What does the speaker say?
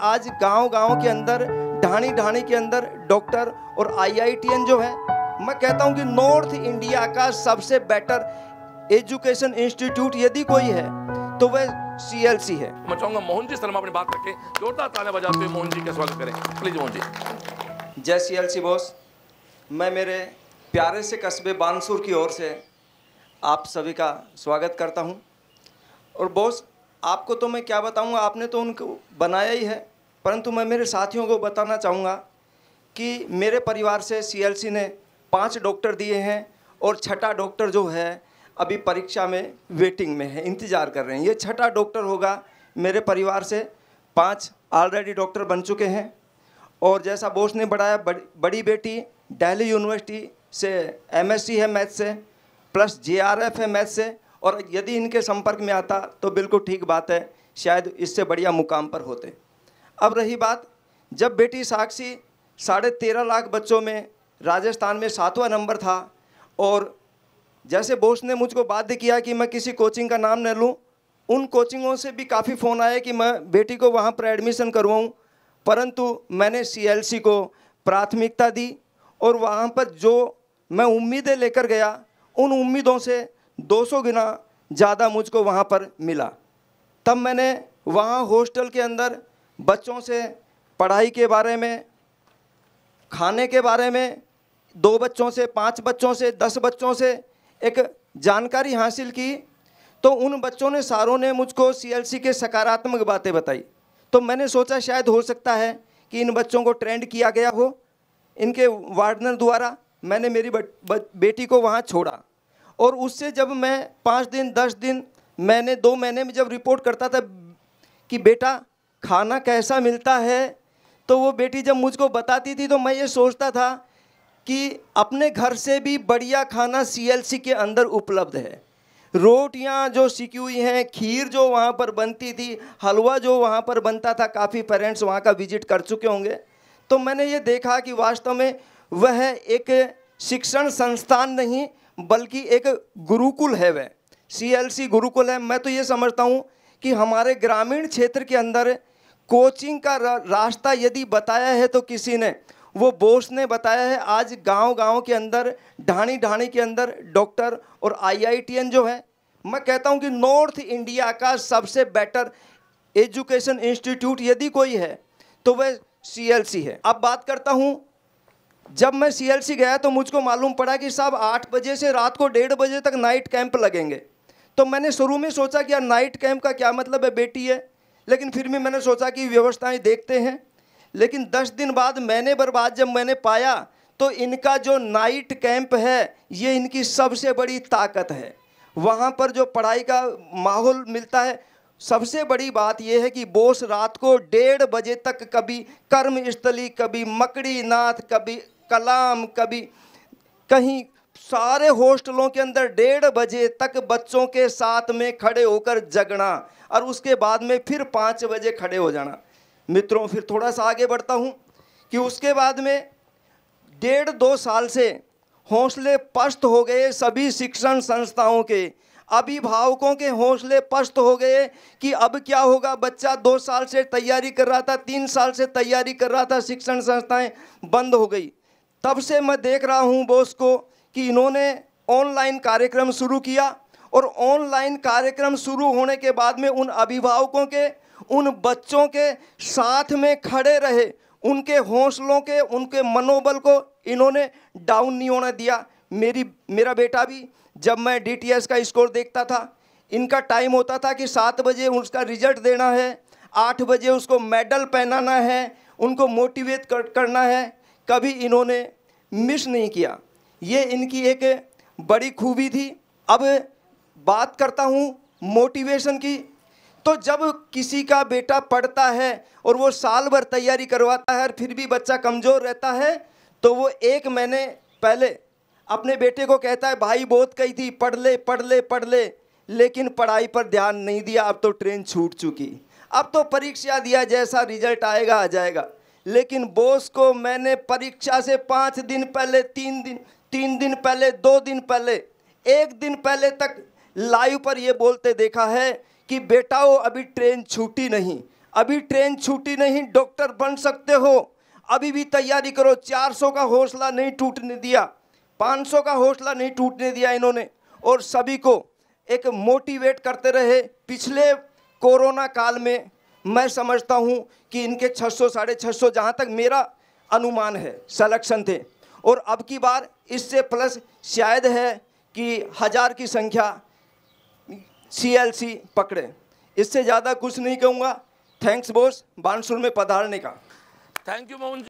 आज गांव गांव के अंदर ढाणी ढाणी के अंदर डॉक्टर और आईआईटीएन जो है मैं कहता हूं कि नॉर्थ इंडिया का सबसे बेटर एजुकेशन इंस्टीट्यूट यदि कोई है तो वह सीएलसी है मैं चाहूंगा मोहन जी शर्मा अपनी बात करके जोरदार ताले बजाते हुए मोहन जी का स्वागत करें प्लीज मोहन जी जय सीएलसी बॉस मैं मेरे प्यारे से कस्बे बानसूर की ओर से आप सभी का स्वागत करता हूं और बॉस आपको तो मैं क्या बताऊँगा आपने तो उनको बनाया ही है परंतु मैं मेरे साथियों को बताना चाहूँगा कि मेरे परिवार से सीएलसी ने पाँच डॉक्टर दिए हैं और छठा डॉक्टर जो है अभी परीक्षा में वेटिंग में है इंतज़ार कर रहे हैं ये छठा डॉक्टर होगा मेरे परिवार से पांच ऑलरेडी डॉक्टर बन चुके हैं और जैसा बोस ने बढ़ाया बड़, बड़ी बेटी डेली यूनिवर्सिटी से एम है मैथ से प्लस जे है मैथ से और यदि इनके संपर्क में आता तो बिल्कुल ठीक बात है शायद इससे बढ़िया मुकाम पर होते अब रही बात जब बेटी साक्षी साढ़े तेरह लाख बच्चों में राजस्थान में सातवा नंबर था और जैसे बोस ने मुझको बाध्य किया कि मैं किसी कोचिंग का नाम न लूँ उन कोचिंगों से भी काफ़ी फ़ोन आए कि मैं बेटी को वहाँ पर एडमिशन करवाऊँ परंतु मैंने सीएलसी को प्राथमिकता दी और वहाँ पर जो मैं उम्मीदें लेकर गया उन उम्मीदों से 200 गुना ज़्यादा मुझको वहाँ पर मिला तब मैंने वहाँ हॉस्टल के अंदर बच्चों से पढ़ाई के बारे में खाने के बारे में दो बच्चों से पांच बच्चों से दस बच्चों से एक जानकारी हासिल की तो उन बच्चों ने सारों ने मुझको सीएलसी के सकारात्मक बातें बताई तो मैंने सोचा शायद हो सकता है कि इन बच्चों को ट्रेंड किया गया हो इनके वार्डनर द्वारा मैंने मेरी बेटी को वहाँ छोड़ा और उससे जब मैं पाँच दिन दस दिन मैंने दो महीने में जब रिपोर्ट करता था कि बेटा खाना कैसा मिलता है तो वो बेटी जब मुझको बताती थी तो मैं ये सोचता था कि अपने घर से भी बढ़िया खाना सीएलसी के अंदर उपलब्ध है रोटियां जो सीखी हुई हैं खीर जो वहाँ पर बनती थी हलवा जो वहाँ पर बनता था काफ़ी पेरेंट्स वहाँ का विजिट कर चुके होंगे तो मैंने ये देखा कि वास्तव में वह एक शिक्षण संस्थान नहीं बल्कि एक गुरुकुल है वह सी गुरुकुल है मैं तो ये समझता हूँ कि हमारे ग्रामीण क्षेत्र के अंदर कोचिंग का रास्ता यदि बताया है तो किसी ने वो बोस ने बताया है आज गांव गांव के अंदर ढाणी ढाणी के अंदर डॉक्टर और आईआईटीएन जो है मैं कहता हूँ कि नॉर्थ इंडिया का सबसे बेटर एजुकेशन इंस्टीट्यूट यदि कोई है तो वह सीएलसी है अब बात करता हूँ जब मैं सीएलसी गया तो मुझको मालूम पड़ा कि साहब आठ बजे से रात को डेढ़ बजे तक नाइट कैंप लगेंगे तो मैंने शुरू में सोचा कि यार नाइट कैंप का क्या मतलब है बेटी है लेकिन फिर भी मैंने सोचा कि व्यवस्थाएं देखते हैं लेकिन दस दिन बाद मैंने बर्बाद जब मैंने पाया तो इनका जो नाइट कैंप है ये इनकी सबसे बड़ी ताकत है वहाँ पर जो पढ़ाई का माहौल मिलता है सबसे बड़ी बात यह है कि बोस रात को डेढ़ बजे तक कभी कर्म स्थली कभी मकड़ी नाथ कभी कलाम कभी कहीं सारे हॉस्टलों के अंदर डेढ़ बजे तक बच्चों के साथ में खड़े होकर जगना और उसके बाद में फिर पाँच बजे खड़े हो जाना मित्रों फिर थोड़ा सा आगे बढ़ता हूँ कि उसके बाद में डेढ़ दो साल से हौसले पस्त हो गए सभी शिक्षण संस्थाओं के अभिभावकों के हौसले पस्त हो गए कि अब क्या होगा बच्चा दो साल से तैयारी कर रहा था तीन साल से तैयारी कर रहा था शिक्षण संस्थाएं बंद हो गई तब से मैं देख रहा हूं बोस को कि इन्होंने ऑनलाइन कार्यक्रम शुरू किया और ऑनलाइन कार्यक्रम शुरू होने के बाद में उन अभिभावकों के उन बच्चों के साथ में खड़े रहे उनके हौसलों के उनके मनोबल को इन्होंने डाउन नहीं होने दिया मेरी मेरा बेटा भी जब मैं डीटीएस का स्कोर देखता था इनका टाइम होता था कि सात बजे उसका रिजल्ट देना है आठ बजे उसको मेडल पहनाना है उनको मोटिवेट कर, करना है कभी इन्होंने मिस नहीं किया ये इनकी एक बड़ी खूबी थी अब बात करता हूँ मोटिवेशन की तो जब किसी का बेटा पढ़ता है और वो साल भर तैयारी करवाता है और फिर भी बच्चा कमज़ोर रहता है तो वो एक महीने पहले अपने बेटे को कहता है भाई बहुत कही थी पढ़ ले पढ़ ले पढ़ ले लेकिन पढ़ाई पर ध्यान नहीं दिया अब तो ट्रेन छूट चुकी अब तो परीक्षा दिया जैसा रिजल्ट आएगा आ जाएगा लेकिन बोस को मैंने परीक्षा से पाँच दिन पहले तीन दिन तीन दिन पहले दो दिन पहले एक दिन पहले तक लाइव पर यह बोलते देखा है कि बेटाओ अभी ट्रेन छूटी नहीं अभी ट्रेन छूटी नहीं डॉक्टर बन सकते हो अभी भी तैयारी करो 400 का हौसला नहीं टूटने दिया 500 का हौसला नहीं टूटने दिया इन्होंने और सभी को एक मोटिवेट करते रहे पिछले कोरोना काल में मैं समझता हूँ कि इनके 600 साढ़े छः सौ जहाँ तक मेरा अनुमान है सलेक्शन थे और अब की बार इससे प्लस शायद है कि हज़ार की संख्या सीएलसी पकड़े इससे ज़्यादा कुछ नहीं कहूँगा थैंक्स बोस बानसुर में पधारने का थैंक यू मोहन